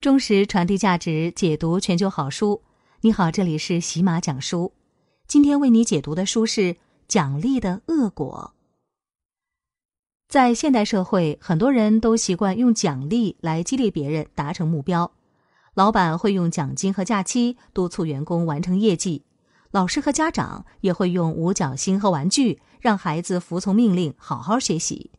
忠实传递价值，解读全球好书。你好，这里是喜马讲书。今天为你解读的书是《奖励的恶果》。在现代社会，很多人都习惯用奖励来激励别人达成目标。老板会用奖金和假期督促员工完成业绩；老师和家长也会用五角星和玩具让孩子服从命令，好好学习。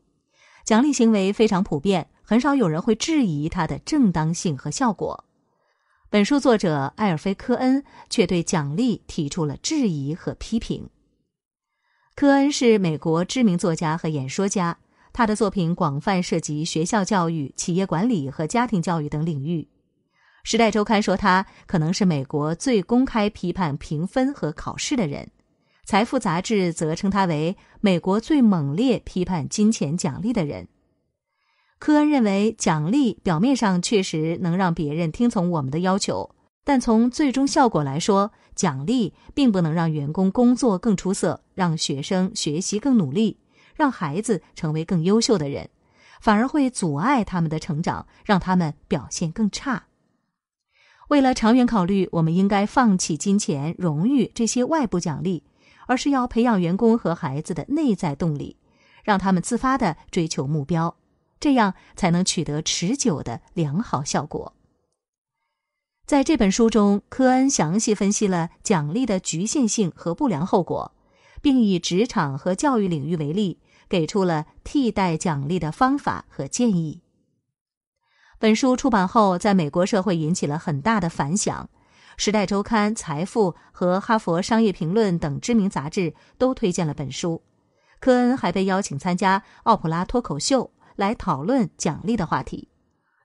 奖励行为非常普遍。很少有人会质疑它的正当性和效果。本书作者艾尔菲科恩却对奖励提出了质疑和批评。科恩是美国知名作家和演说家，他的作品广泛涉及学校教育、企业管理和家庭教育等领域。《时代周刊》说他可能是美国最公开批判评分和考试的人，《财富》杂志则称他为美国最猛烈批判金钱奖励的人。科恩认为，奖励表面上确实能让别人听从我们的要求，但从最终效果来说，奖励并不能让员工工作更出色，让学生学习更努力，让孩子成为更优秀的人，反而会阻碍他们的成长，让他们表现更差。为了长远考虑，我们应该放弃金钱、荣誉这些外部奖励，而是要培养员工和孩子的内在动力，让他们自发的追求目标。这样才能取得持久的良好效果。在这本书中，科恩详细分析了奖励的局限性和不良后果，并以职场和教育领域为例，给出了替代奖励的方法和建议。本书出版后，在美国社会引起了很大的反响，《时代周刊》、《财富》和《哈佛商业评论》等知名杂志都推荐了本书。科恩还被邀请参加奥普拉脱口秀。来讨论奖励的话题，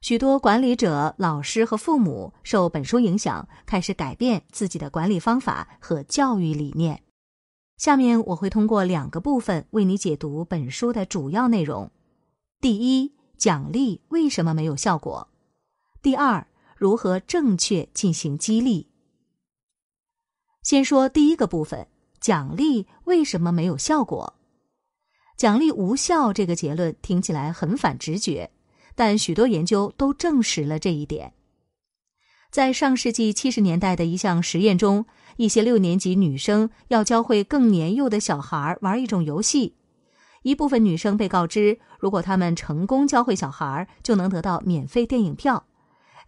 许多管理者、老师和父母受本书影响，开始改变自己的管理方法和教育理念。下面我会通过两个部分为你解读本书的主要内容：第一，奖励为什么没有效果；第二，如何正确进行激励。先说第一个部分，奖励为什么没有效果？奖励无效这个结论听起来很反直觉，但许多研究都证实了这一点。在上世纪七十年代的一项实验中，一些六年级女生要教会更年幼的小孩玩一种游戏，一部分女生被告知，如果她们成功教会小孩，就能得到免费电影票。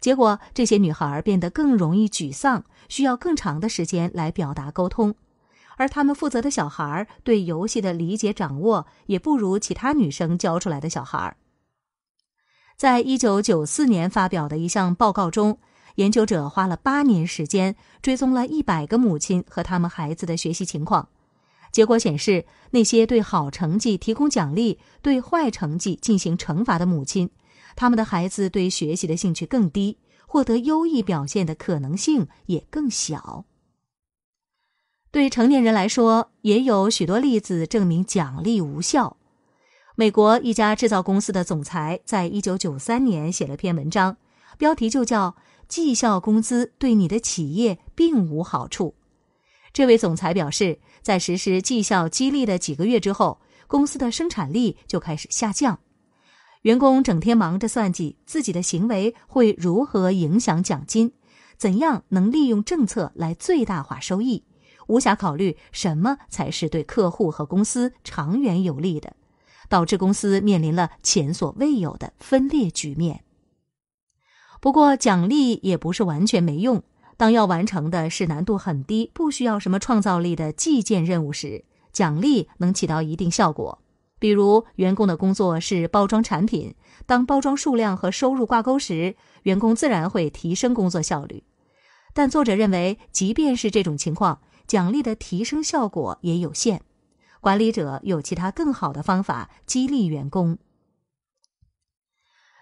结果，这些女孩变得更容易沮丧，需要更长的时间来表达沟通。而他们负责的小孩儿对游戏的理解掌握也不如其他女生教出来的小孩儿。在一九九四年发表的一项报告中，研究者花了八年时间追踪了一百个母亲和他们孩子的学习情况。结果显示，那些对好成绩提供奖励、对坏成绩进行惩罚的母亲，他们的孩子对学习的兴趣更低，获得优异表现的可能性也更小。对成年人来说，也有许多例子证明奖励无效。美国一家制造公司的总裁在一九九三年写了篇文章，标题就叫《绩效工资对你的企业并无好处》。这位总裁表示，在实施绩效激励的几个月之后，公司的生产力就开始下降，员工整天忙着算计自己的行为会如何影响奖金，怎样能利用政策来最大化收益。无暇考虑什么才是对客户和公司长远有利的，导致公司面临了前所未有的分裂局面。不过，奖励也不是完全没用。当要完成的是难度很低、不需要什么创造力的计件任务时，奖励能起到一定效果。比如，员工的工作是包装产品，当包装数量和收入挂钩时，员工自然会提升工作效率。但作者认为，即便是这种情况，奖励的提升效果也有限，管理者有其他更好的方法激励员工。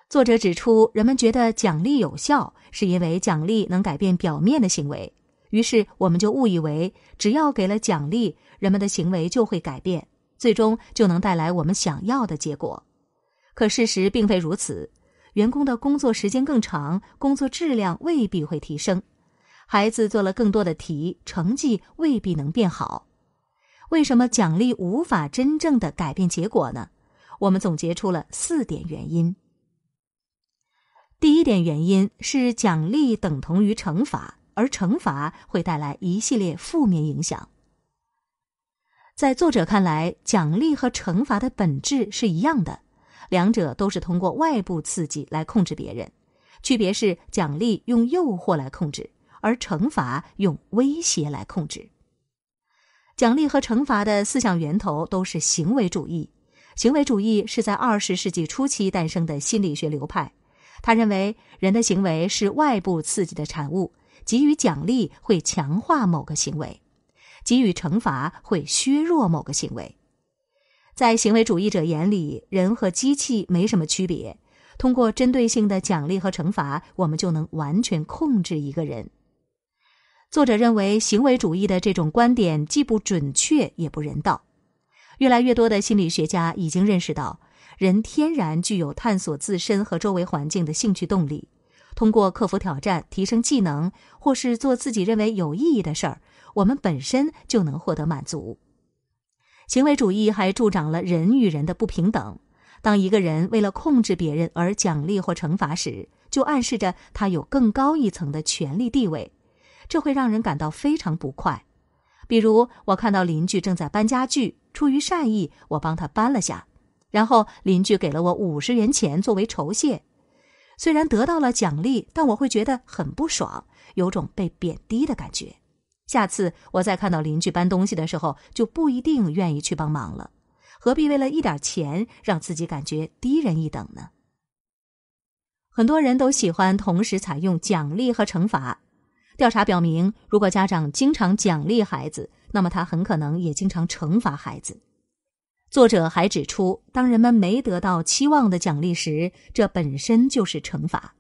作者指出，人们觉得奖励有效，是因为奖励能改变表面的行为，于是我们就误以为只要给了奖励，人们的行为就会改变，最终就能带来我们想要的结果。可事实并非如此，员工的工作时间更长，工作质量未必会提升。孩子做了更多的题，成绩未必能变好。为什么奖励无法真正的改变结果呢？我们总结出了四点原因。第一点原因是奖励等同于惩罚，而惩罚会带来一系列负面影响。在作者看来，奖励和惩罚的本质是一样的，两者都是通过外部刺激来控制别人，区别是奖励用诱惑来控制。而惩罚用威胁来控制。奖励和惩罚的四项源头都是行为主义。行为主义是在二十世纪初期诞生的心理学流派。他认为人的行为是外部刺激的产物，给予奖励会强化某个行为，给予惩罚会削弱某个行为。在行为主义者眼里，人和机器没什么区别。通过针对性的奖励和惩罚，我们就能完全控制一个人。作者认为，行为主义的这种观点既不准确也不人道。越来越多的心理学家已经认识到，人天然具有探索自身和周围环境的兴趣动力。通过克服挑战、提升技能，或是做自己认为有意义的事儿，我们本身就能获得满足。行为主义还助长了人与人的不平等。当一个人为了控制别人而奖励或惩罚时，就暗示着他有更高一层的权力地位。这会让人感到非常不快，比如我看到邻居正在搬家具，出于善意，我帮他搬了下，然后邻居给了我五十元钱作为酬谢。虽然得到了奖励，但我会觉得很不爽，有种被贬低的感觉。下次我再看到邻居搬东西的时候，就不一定愿意去帮忙了。何必为了一点钱让自己感觉低人一等呢？很多人都喜欢同时采用奖励和惩罚。调查表明，如果家长经常奖励孩子，那么他很可能也经常惩罚孩子。作者还指出，当人们没得到期望的奖励时，这本身就是惩罚。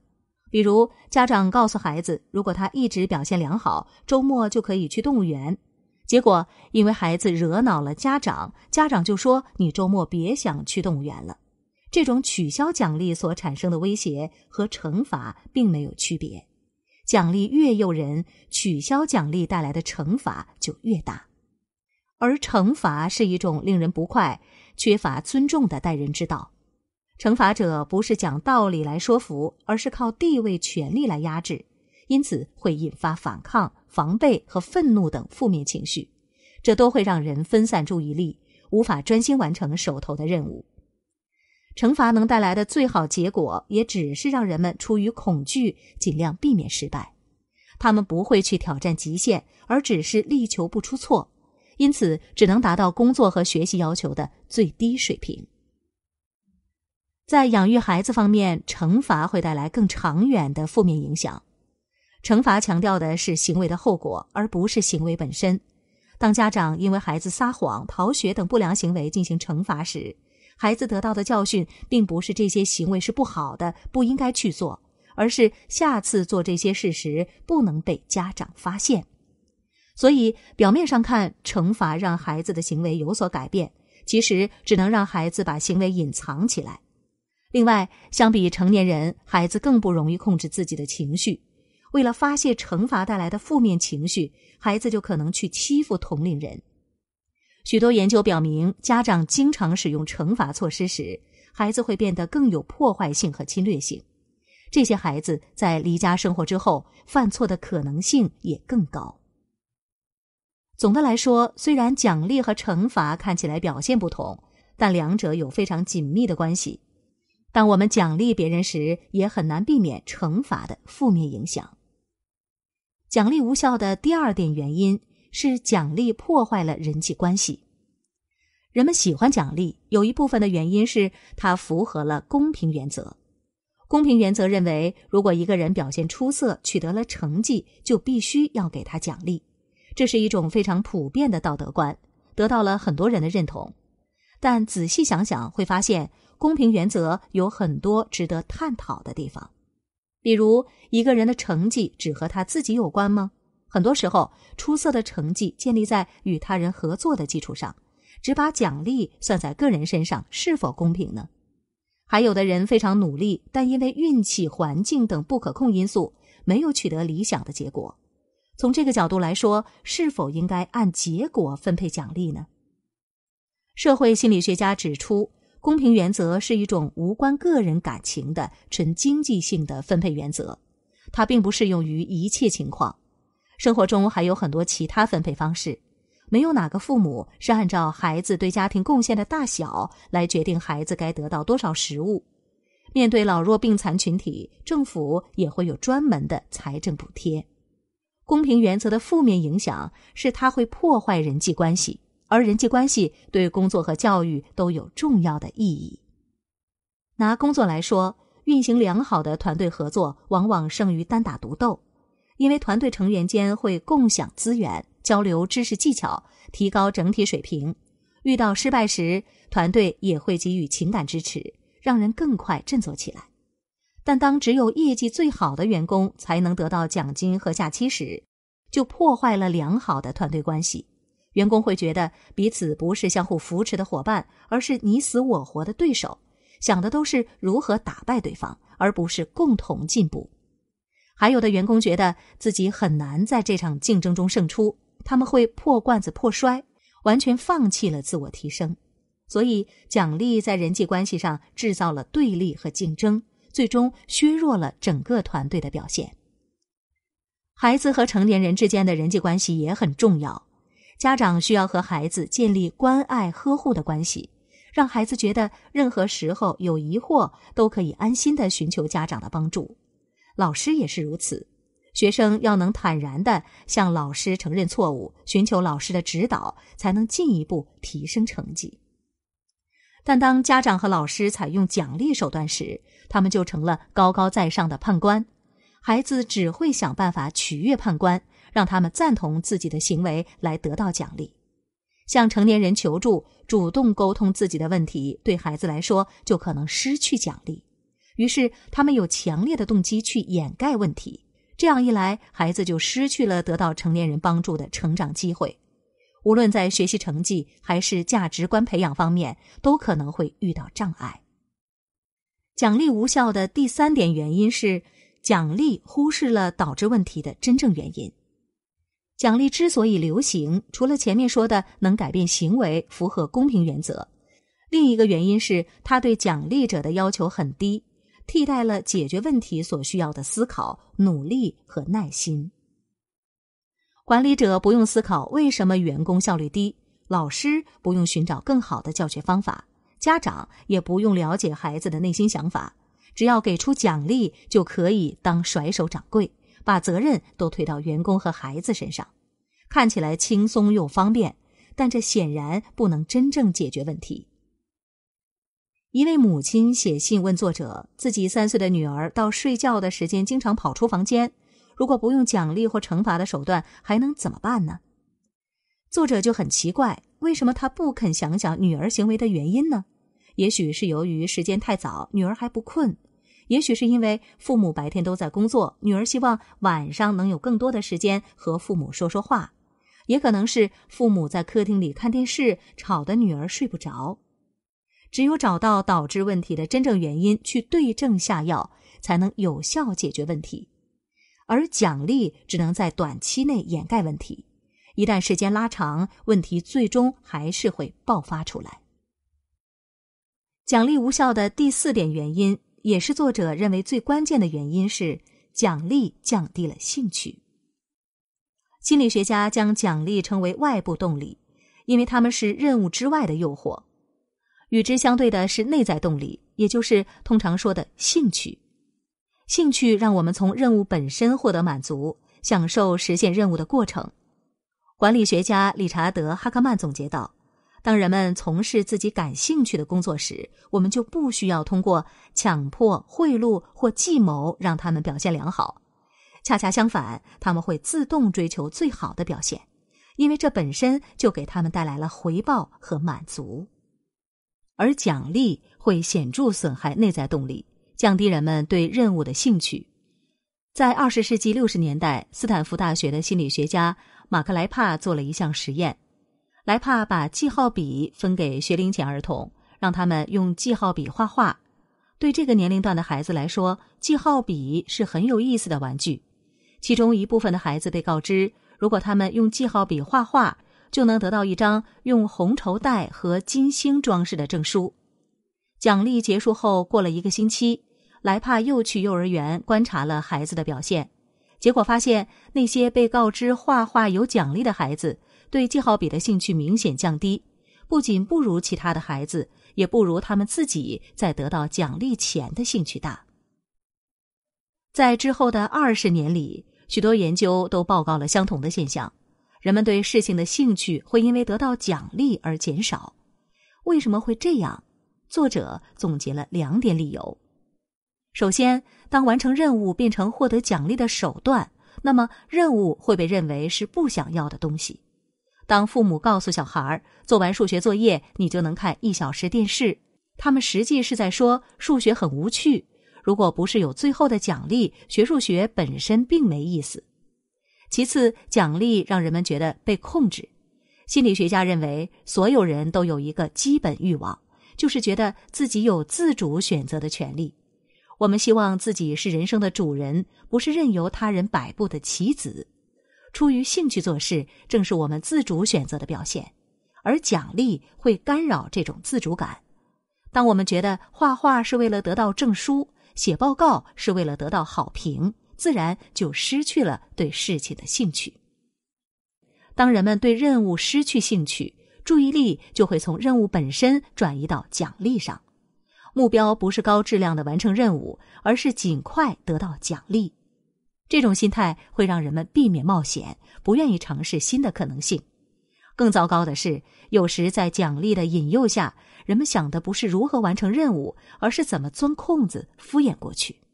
比如，家长告诉孩子，如果他一直表现良好，周末就可以去动物园。结果，因为孩子惹恼了家长，家长就说：“你周末别想去动物园了。”这种取消奖励所产生的威胁和惩罚并没有区别。奖励越诱人，取消奖励带来的惩罚就越大。而惩罚是一种令人不快、缺乏尊重的待人之道。惩罚者不是讲道理来说服，而是靠地位、权力来压制，因此会引发反抗、防备和愤怒等负面情绪。这都会让人分散注意力，无法专心完成手头的任务。惩罚能带来的最好结果，也只是让人们出于恐惧尽量避免失败，他们不会去挑战极限，而只是力求不出错，因此只能达到工作和学习要求的最低水平。在养育孩子方面，惩罚会带来更长远的负面影响。惩罚强调的是行为的后果，而不是行为本身。当家长因为孩子撒谎、逃学等不良行为进行惩罚时，孩子得到的教训，并不是这些行为是不好的，不应该去做，而是下次做这些事时不能被家长发现。所以，表面上看，惩罚让孩子的行为有所改变，其实只能让孩子把行为隐藏起来。另外，相比成年人，孩子更不容易控制自己的情绪。为了发泄惩罚带来的负面情绪，孩子就可能去欺负同龄人。许多研究表明，家长经常使用惩罚措施时，孩子会变得更有破坏性和侵略性。这些孩子在离家生活之后，犯错的可能性也更高。总的来说，虽然奖励和惩罚看起来表现不同，但两者有非常紧密的关系。当我们奖励别人时，也很难避免惩罚的负面影响。奖励无效的第二点原因。是奖励破坏了人际关系。人们喜欢奖励，有一部分的原因是它符合了公平原则。公平原则认为，如果一个人表现出色，取得了成绩，就必须要给他奖励。这是一种非常普遍的道德观，得到了很多人的认同。但仔细想想，会发现公平原则有很多值得探讨的地方。比如，一个人的成绩只和他自己有关吗？很多时候，出色的成绩建立在与他人合作的基础上，只把奖励算在个人身上，是否公平呢？还有的人非常努力，但因为运气、环境等不可控因素，没有取得理想的结果。从这个角度来说，是否应该按结果分配奖励呢？社会心理学家指出，公平原则是一种无关个人感情的纯经济性的分配原则，它并不适用于一切情况。生活中还有很多其他分配方式，没有哪个父母是按照孩子对家庭贡献的大小来决定孩子该得到多少食物。面对老弱病残群体，政府也会有专门的财政补贴。公平原则的负面影响是它会破坏人际关系，而人际关系对工作和教育都有重要的意义。拿工作来说，运行良好的团队合作往往胜于单打独斗。因为团队成员间会共享资源、交流知识技巧，提高整体水平；遇到失败时，团队也会给予情感支持，让人更快振作起来。但当只有业绩最好的员工才能得到奖金和假期时，就破坏了良好的团队关系。员工会觉得彼此不是相互扶持的伙伴，而是你死我活的对手，想的都是如何打败对方，而不是共同进步。还有的员工觉得自己很难在这场竞争中胜出，他们会破罐子破摔，完全放弃了自我提升。所以，奖励在人际关系上制造了对立和竞争，最终削弱了整个团队的表现。孩子和成年人之间的人际关系也很重要，家长需要和孩子建立关爱、呵护的关系，让孩子觉得任何时候有疑惑都可以安心的寻求家长的帮助。老师也是如此，学生要能坦然的向老师承认错误，寻求老师的指导，才能进一步提升成绩。但当家长和老师采用奖励手段时，他们就成了高高在上的判官，孩子只会想办法取悦判官，让他们赞同自己的行为来得到奖励。向成年人求助，主动沟通自己的问题，对孩子来说就可能失去奖励。于是，他们有强烈的动机去掩盖问题。这样一来，孩子就失去了得到成年人帮助的成长机会，无论在学习成绩还是价值观培养方面，都可能会遇到障碍。奖励无效的第三点原因是，奖励忽视了导致问题的真正原因。奖励之所以流行，除了前面说的能改变行为、符合公平原则，另一个原因是它对奖励者的要求很低。替代了解决问题所需要的思考、努力和耐心。管理者不用思考为什么员工效率低，老师不用寻找更好的教学方法，家长也不用了解孩子的内心想法，只要给出奖励就可以当甩手掌柜，把责任都推到员工和孩子身上，看起来轻松又方便，但这显然不能真正解决问题。一位母亲写信问作者：“自己三岁的女儿到睡觉的时间经常跑出房间，如果不用奖励或惩罚的手段，还能怎么办呢？”作者就很奇怪，为什么他不肯想想女儿行为的原因呢？也许是由于时间太早，女儿还不困；也许是因为父母白天都在工作，女儿希望晚上能有更多的时间和父母说说话；也可能是父母在客厅里看电视，吵得女儿睡不着。只有找到导致问题的真正原因，去对症下药，才能有效解决问题。而奖励只能在短期内掩盖问题，一旦时间拉长，问题最终还是会爆发出来。奖励无效的第四点原因，也是作者认为最关键的原因是：奖励降低了兴趣。心理学家将奖励称为外部动力，因为它们是任务之外的诱惑。与之相对的是内在动力，也就是通常说的兴趣。兴趣让我们从任务本身获得满足，享受实现任务的过程。管理学家理查德·哈克曼总结道：“当人们从事自己感兴趣的工作时，我们就不需要通过强迫、贿赂或计谋让他们表现良好。恰恰相反，他们会自动追求最好的表现，因为这本身就给他们带来了回报和满足。”而奖励会显著损害内在动力，降低人们对任务的兴趣。在二十世纪六十年代，斯坦福大学的心理学家马克莱帕做了一项实验。莱帕把记号笔分给学龄前儿童，让他们用记号笔画画。对这个年龄段的孩子来说，记号笔是很有意思的玩具。其中一部分的孩子被告知，如果他们用记号笔画画。就能得到一张用红绸带和金星装饰的证书。奖励结束后，过了一个星期，莱帕又去幼儿园观察了孩子的表现，结果发现那些被告知画画有奖励的孩子，对记号笔的兴趣明显降低，不仅不如其他的孩子，也不如他们自己在得到奖励前的兴趣大。在之后的二十年里，许多研究都报告了相同的现象。人们对事情的兴趣会因为得到奖励而减少，为什么会这样？作者总结了两点理由。首先，当完成任务变成获得奖励的手段，那么任务会被认为是不想要的东西。当父母告诉小孩儿做完数学作业你就能看一小时电视，他们实际是在说数学很无趣。如果不是有最后的奖励，学数学本身并没意思。其次，奖励让人们觉得被控制。心理学家认为，所有人都有一个基本欲望，就是觉得自己有自主选择的权利。我们希望自己是人生的主人，不是任由他人摆布的棋子。出于兴趣做事，正是我们自主选择的表现，而奖励会干扰这种自主感。当我们觉得画画是为了得到证书，写报告是为了得到好评。自然就失去了对事情的兴趣。当人们对任务失去兴趣，注意力就会从任务本身转移到奖励上。目标不是高质量的完成任务，而是尽快得到奖励。这种心态会让人们避免冒险，不愿意尝试新的可能性。更糟糕的是，有时在奖励的引诱下，人们想的不是如何完成任务，而是怎么钻空子敷衍过去。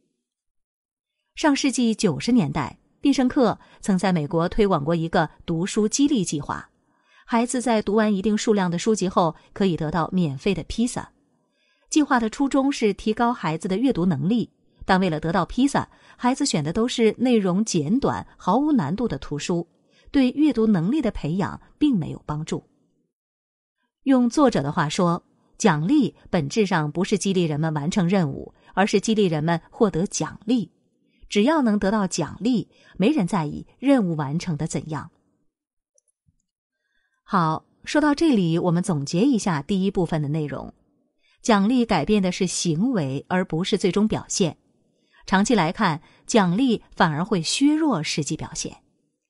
上世纪九十年代，必胜客曾在美国推广过一个读书激励计划：孩子在读完一定数量的书籍后，可以得到免费的披萨。计划的初衷是提高孩子的阅读能力，但为了得到披萨，孩子选的都是内容简短、毫无难度的图书，对阅读能力的培养并没有帮助。用作者的话说，奖励本质上不是激励人们完成任务，而是激励人们获得奖励。只要能得到奖励，没人在意任务完成的怎样。好，说到这里，我们总结一下第一部分的内容：奖励改变的是行为，而不是最终表现。长期来看，奖励反而会削弱实际表现。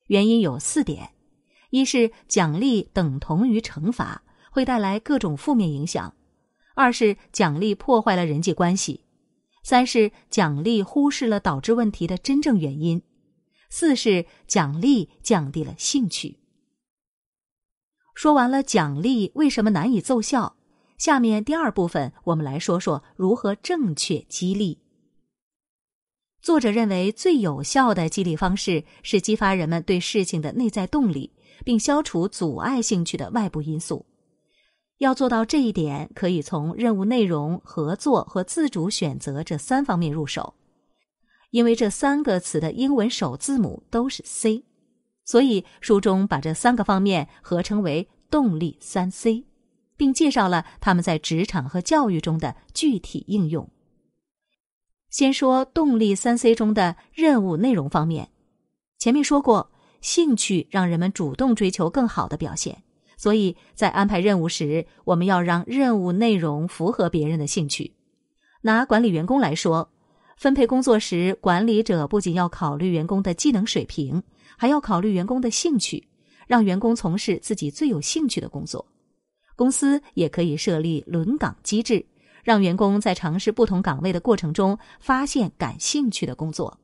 原因有四点：一是奖励等同于惩罚，会带来各种负面影响；二是奖励破坏了人际关系。三是奖励忽视了导致问题的真正原因，四是奖励降低了兴趣。说完了奖励为什么难以奏效，下面第二部分我们来说说如何正确激励。作者认为最有效的激励方式是激发人们对事情的内在动力，并消除阻碍兴趣的外部因素。要做到这一点，可以从任务内容、合作和自主选择这三方面入手，因为这三个词的英文首字母都是 C，所以书中把这三个方面合称为“动力三 C”，并介绍了他们在职场和教育中的具体应用。先说“动力三 C” 中的任务内容方面，前面说过，兴趣让人们主动追求更好的表现。所以在安排任务时，我们要让任务内容符合别人的兴趣。拿管理员工来说，分配工作时，管理者不仅要考虑员工的技能水平，还要考虑员工的兴趣，让员工从事自己最有兴趣的工作。公司也可以设立轮岗机制，让员工在尝试不同岗位的过程中发现感兴趣的工作。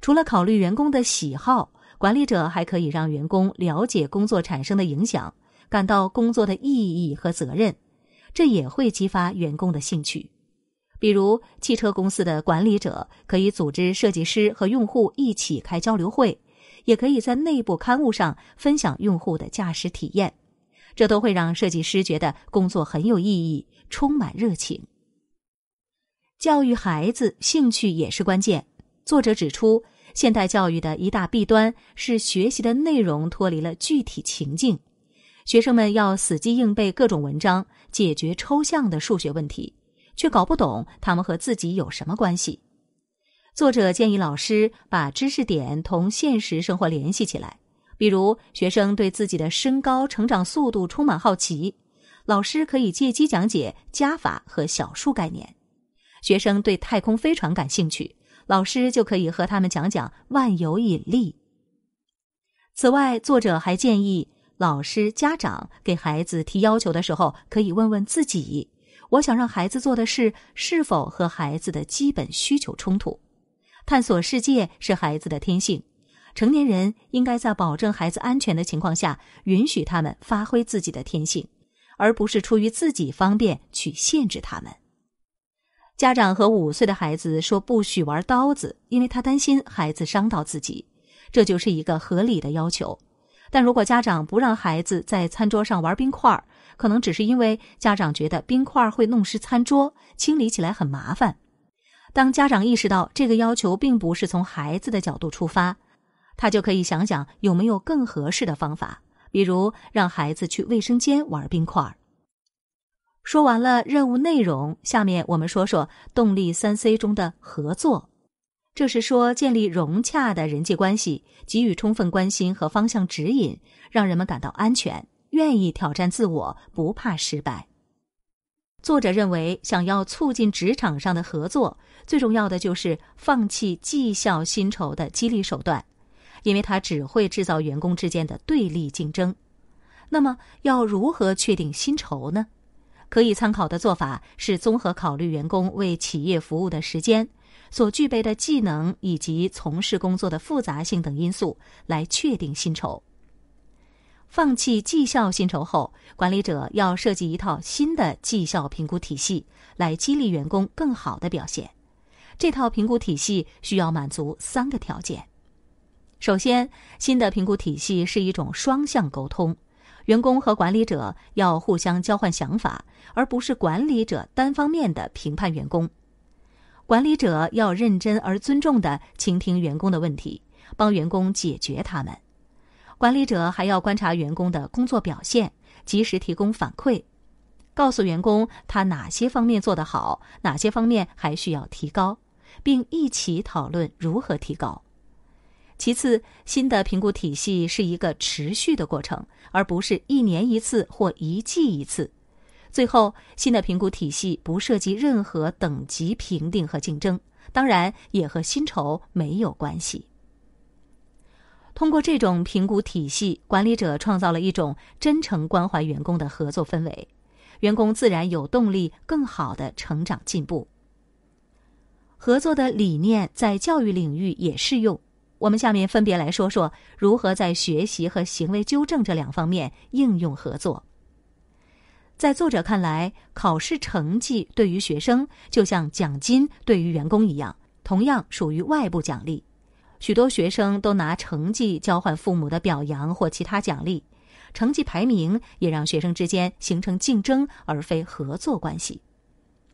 除了考虑员工的喜好。管理者还可以让员工了解工作产生的影响，感到工作的意义和责任，这也会激发员工的兴趣。比如，汽车公司的管理者可以组织设计师和用户一起开交流会，也可以在内部刊物上分享用户的驾驶体验，这都会让设计师觉得工作很有意义，充满热情。教育孩子，兴趣也是关键。作者指出。现代教育的一大弊端是学习的内容脱离了具体情境，学生们要死记硬背各种文章，解决抽象的数学问题，却搞不懂他们和自己有什么关系。作者建议老师把知识点同现实生活联系起来，比如学生对自己的身高、成长速度充满好奇，老师可以借机讲解加法和小数概念；学生对太空飞船感兴趣。老师就可以和他们讲讲万有引力。此外，作者还建议老师、家长给孩子提要求的时候，可以问问自己：我想让孩子做的事是否和孩子的基本需求冲突？探索世界是孩子的天性，成年人应该在保证孩子安全的情况下，允许他们发挥自己的天性，而不是出于自己方便去限制他们。家长和五岁的孩子说不许玩刀子，因为他担心孩子伤到自己，这就是一个合理的要求。但如果家长不让孩子在餐桌上玩冰块可能只是因为家长觉得冰块会弄湿餐桌，清理起来很麻烦。当家长意识到这个要求并不是从孩子的角度出发，他就可以想想有没有更合适的方法，比如让孩子去卫生间玩冰块说完了任务内容，下面我们说说动力三 C 中的合作。这是说建立融洽的人际关系，给予充分关心和方向指引，让人们感到安全，愿意挑战自我，不怕失败。作者认为，想要促进职场上的合作，最重要的就是放弃绩效薪酬的激励手段，因为它只会制造员工之间的对立竞争。那么，要如何确定薪酬呢？可以参考的做法是综合考虑员工为企业服务的时间、所具备的技能以及从事工作的复杂性等因素来确定薪酬。放弃绩效薪酬后，管理者要设计一套新的绩效评估体系来激励员工更好的表现。这套评估体系需要满足三个条件：首先，新的评估体系是一种双向沟通。员工和管理者要互相交换想法，而不是管理者单方面的评判员工。管理者要认真而尊重地倾听员工的问题，帮员工解决他们。管理者还要观察员工的工作表现，及时提供反馈，告诉员工他哪些方面做得好，哪些方面还需要提高，并一起讨论如何提高。其次，新的评估体系是一个持续的过程，而不是一年一次或一季一次。最后，新的评估体系不涉及任何等级评定和竞争，当然也和薪酬没有关系。通过这种评估体系，管理者创造了一种真诚关怀员工的合作氛围，员工自然有动力更好的成长进步。合作的理念在教育领域也适用。我们下面分别来说说如何在学习和行为纠正这两方面应用合作。在作者看来，考试成绩对于学生就像奖金对于员工一样，同样属于外部奖励。许多学生都拿成绩交换父母的表扬或其他奖励，成绩排名也让学生之间形成竞争而非合作关系。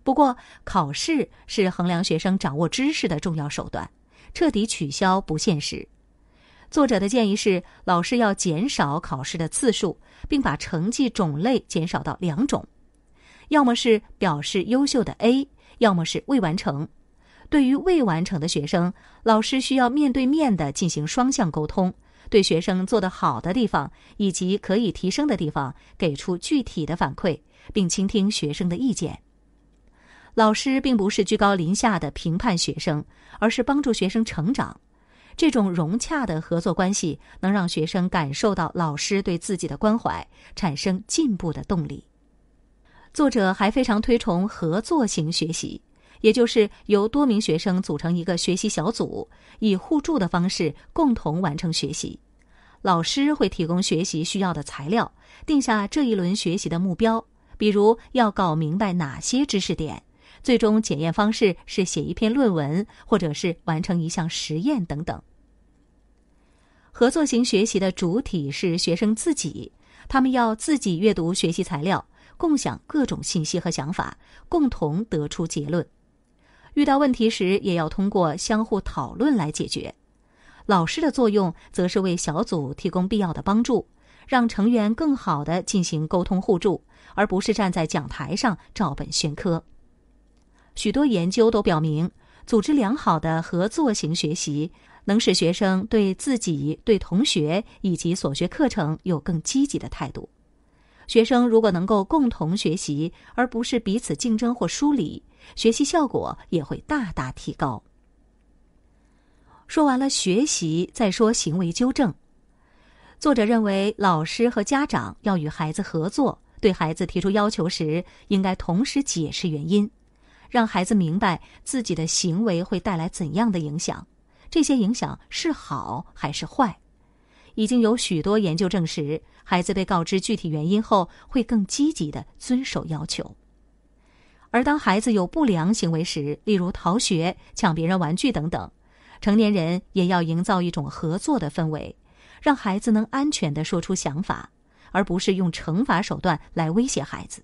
不过，考试是衡量学生掌握知识的重要手段。彻底取消不现实。作者的建议是，老师要减少考试的次数，并把成绩种类减少到两种，要么是表示优秀的 A，要么是未完成。对于未完成的学生，老师需要面对面的进行双向沟通，对学生做得好的地方以及可以提升的地方给出具体的反馈，并倾听学生的意见。老师并不是居高临下的评判学生，而是帮助学生成长。这种融洽的合作关系能让学生感受到老师对自己的关怀，产生进步的动力。作者还非常推崇合作型学习，也就是由多名学生组成一个学习小组，以互助的方式共同完成学习。老师会提供学习需要的材料，定下这一轮学习的目标，比如要搞明白哪些知识点。最终检验方式是写一篇论文，或者是完成一项实验等等。合作型学习的主体是学生自己，他们要自己阅读学习材料，共享各种信息和想法，共同得出结论。遇到问题时，也要通过相互讨论来解决。老师的作用则是为小组提供必要的帮助，让成员更好地进行沟通互助，而不是站在讲台上照本宣科。许多研究都表明，组织良好的合作型学习能使学生对自己、对同学以及所学课程有更积极的态度。学生如果能够共同学习，而不是彼此竞争或疏离，学习效果也会大大提高。说完了学习，再说行为纠正。作者认为，老师和家长要与孩子合作，对孩子提出要求时，应该同时解释原因。让孩子明白自己的行为会带来怎样的影响，这些影响是好还是坏，已经有许多研究证实，孩子被告知具体原因后，会更积极的遵守要求。而当孩子有不良行为时，例如逃学、抢别人玩具等等，成年人也要营造一种合作的氛围，让孩子能安全的说出想法，而不是用惩罚手段来威胁孩子。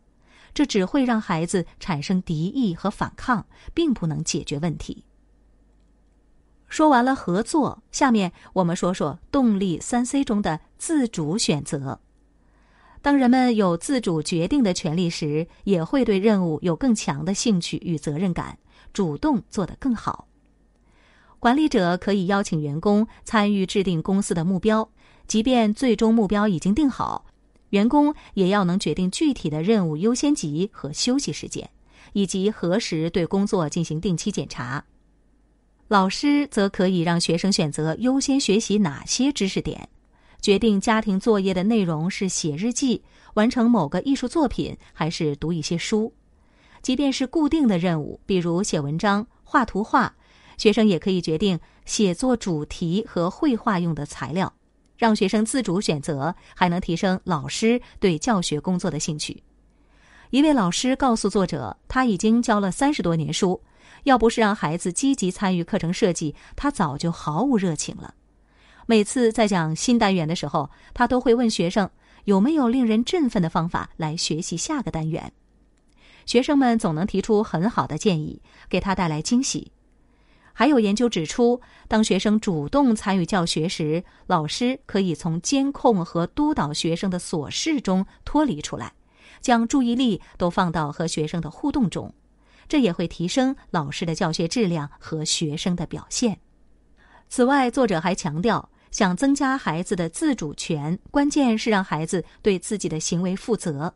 这只会让孩子产生敌意和反抗，并不能解决问题。说完了合作，下面我们说说动力三 C 中的自主选择。当人们有自主决定的权利时，也会对任务有更强的兴趣与责任感，主动做得更好。管理者可以邀请员工参与制定公司的目标，即便最终目标已经定好。员工也要能决定具体的任务优先级和休息时间，以及何时对工作进行定期检查。老师则可以让学生选择优先学习哪些知识点，决定家庭作业的内容是写日记、完成某个艺术作品还是读一些书。即便是固定的任务，比如写文章、画图画，学生也可以决定写作主题和绘画用的材料。让学生自主选择，还能提升老师对教学工作的兴趣。一位老师告诉作者，他已经教了三十多年书，要不是让孩子积极参与课程设计，他早就毫无热情了。每次在讲新单元的时候，他都会问学生有没有令人振奋的方法来学习下个单元。学生们总能提出很好的建议，给他带来惊喜。还有研究指出，当学生主动参与教学时，老师可以从监控和督导学生的琐事中脱离出来，将注意力都放到和学生的互动中，这也会提升老师的教学质量和学生的表现。此外，作者还强调，想增加孩子的自主权，关键是让孩子对自己的行为负责。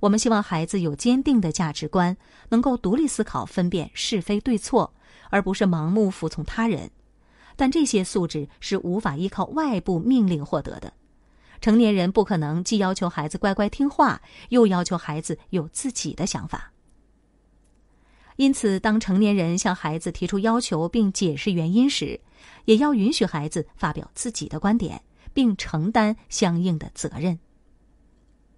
我们希望孩子有坚定的价值观，能够独立思考，分辨是非对错。而不是盲目服从他人，但这些素质是无法依靠外部命令获得的。成年人不可能既要求孩子乖乖听话，又要求孩子有自己的想法。因此，当成年人向孩子提出要求并解释原因时，也要允许孩子发表自己的观点，并承担相应的责任。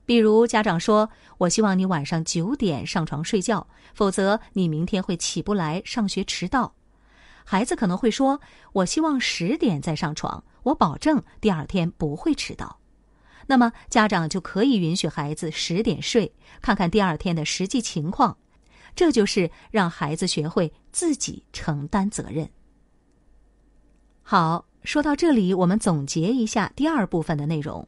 比如，家长说：“我希望你晚上九点上床睡觉，否则你明天会起不来，上学迟到。”孩子可能会说：“我希望十点再上床，我保证第二天不会迟到。”那么，家长就可以允许孩子十点睡，看看第二天的实际情况。这就是让孩子学会自己承担责任。好，说到这里，我们总结一下第二部分的内容。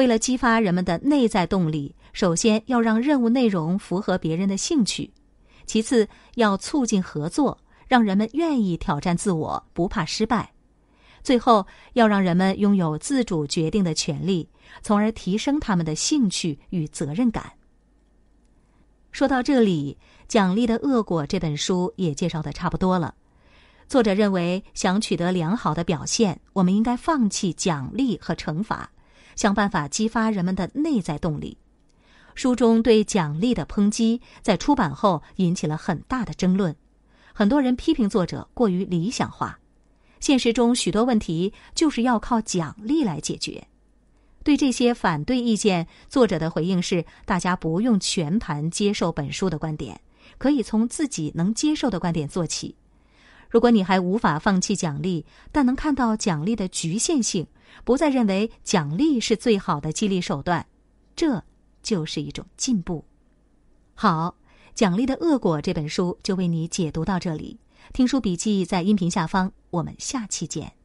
为了激发人们的内在动力，首先要让任务内容符合别人的兴趣；其次要促进合作，让人们愿意挑战自我，不怕失败；最后要让人们拥有自主决定的权利，从而提升他们的兴趣与责任感。说到这里，《奖励的恶果》这本书也介绍的差不多了。作者认为，想取得良好的表现，我们应该放弃奖励和惩罚。想办法激发人们的内在动力。书中对奖励的抨击在出版后引起了很大的争论，很多人批评作者过于理想化，现实中许多问题就是要靠奖励来解决。对这些反对意见，作者的回应是：大家不用全盘接受本书的观点，可以从自己能接受的观点做起。如果你还无法放弃奖励，但能看到奖励的局限性，不再认为奖励是最好的激励手段，这就是一种进步。好，《奖励的恶果》这本书就为你解读到这里。听书笔记在音频下方，我们下期见。